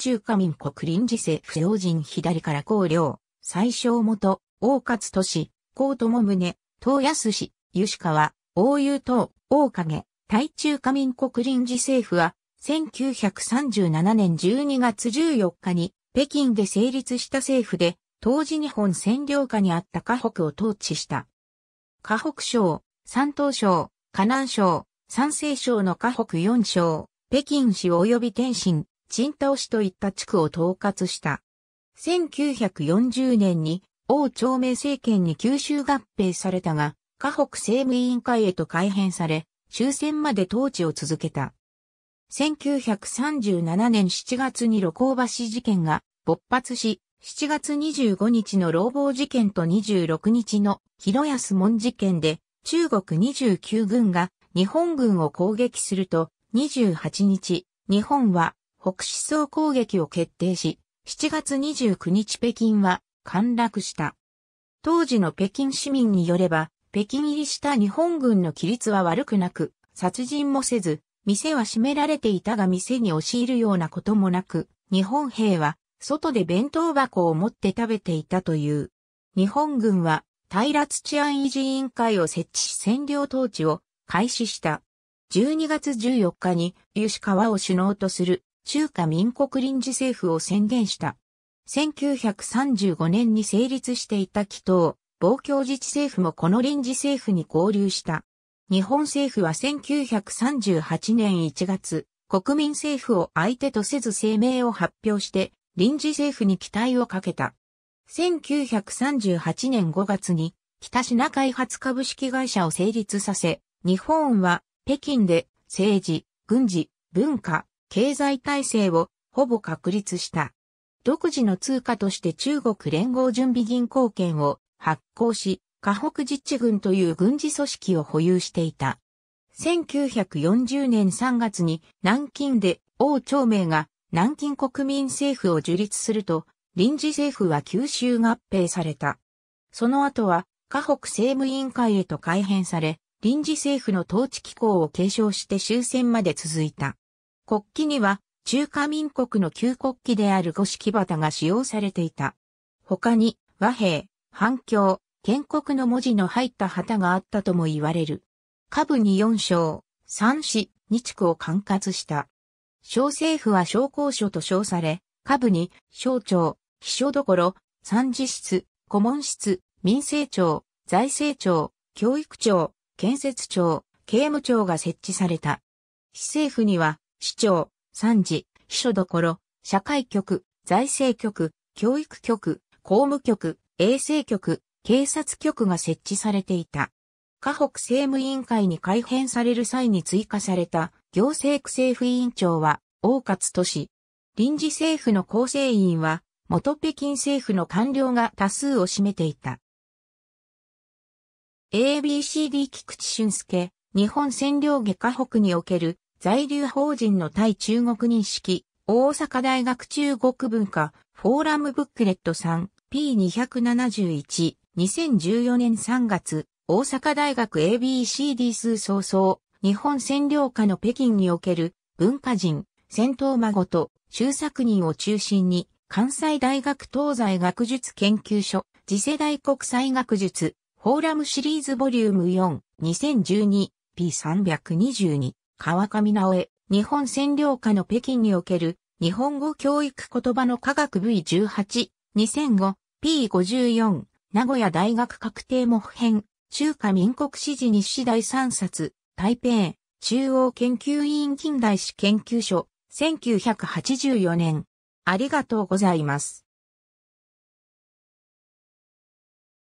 中華民国臨時政府要人左から高領、最小元、大勝都市、高友宗、東安市、吉川、大友等、大影、対中華民国臨時政府は、1937年12月14日に北京で成立した政府で、当時日本占領下にあった河北を統治した。河北省、山東省、河南省、山西省の河北4省、北京市及び天津、陳倒市といった地区を統括した。1940年に王朝明政権に九州合併されたが、河北政務委員会へと改編され、終戦まで統治を続けた。1937年7月に露光橋事件が勃発し、7月25日の老房事件と26日の広安門事件で中国29軍が日本軍を攻撃すると28日、日本は北思想攻撃を決定し、7月29日北京は陥落した。当時の北京市民によれば、北京入りした日本軍の規律は悪くなく、殺人もせず、店は閉められていたが店に押し入るようなこともなく、日本兵は外で弁当箱を持って食べていたという。日本軍は対立治安維持委員会を設置し占領統治を開始した。12月14日に、吉川を首脳とする中華民国臨時政府を宣言した。1935年に成立していた祈祷、防共自治政府もこの臨時政府に合流した。日本政府は1938年1月、国民政府を相手とせず声明を発表して、臨時政府に期待をかけた。1938年5月に、北シナ開発株式会社を成立させ、日本は北京で政治、軍事、文化、経済体制をほぼ確立した。独自の通貨として中国連合準備銀行券を発行し、河北自治軍という軍事組織を保有していた。1940年3月に南京で王朝明が南京国民政府を樹立すると、臨時政府は九州合併された。その後は、河北政務委員会へと改編され、臨時政府の統治機構を継承して終戦まで続いた。国旗には中華民国の旧国旗である五色旗が使用されていた。他に和平、反響、建国の文字の入った旗があったとも言われる。下部に4章、3市、2地区を管轄した。小政府は小公所と称され、下部に省庁、秘書所、三次室、顧問室、民政庁、財政庁、教育庁、建設庁、刑務庁が設置された。市政府には市長、参事、秘書どころ、社会局、財政局、教育局、公務局、衛生局、警察局が設置されていた。河北政務委員会に改編される際に追加された行政区政府委員長は、大勝都市。臨時政府の構成員は、元北京政府の官僚が多数を占めていた。ABCD 菊池俊介、日本占領下河北における在留法人の対中国認識、大阪大学中国文化、フォーラムブックレット 3P271、2014年3月、大阪大学 ABCD 数早々、日本占領下の北京における文化人、戦闘孫と周作人を中心に、関西大学東西学術研究所、次世代国際学術、フォーラムシリーズボリューム4、2012、P322。川上直江、日本占領下の北京における日本語教育言葉の科学 V18、2005、P54、名古屋大学確定模編、中華民国史事日誌第3冊、台北、中央研究委員近代史研究所、1984年。ありがとうございます。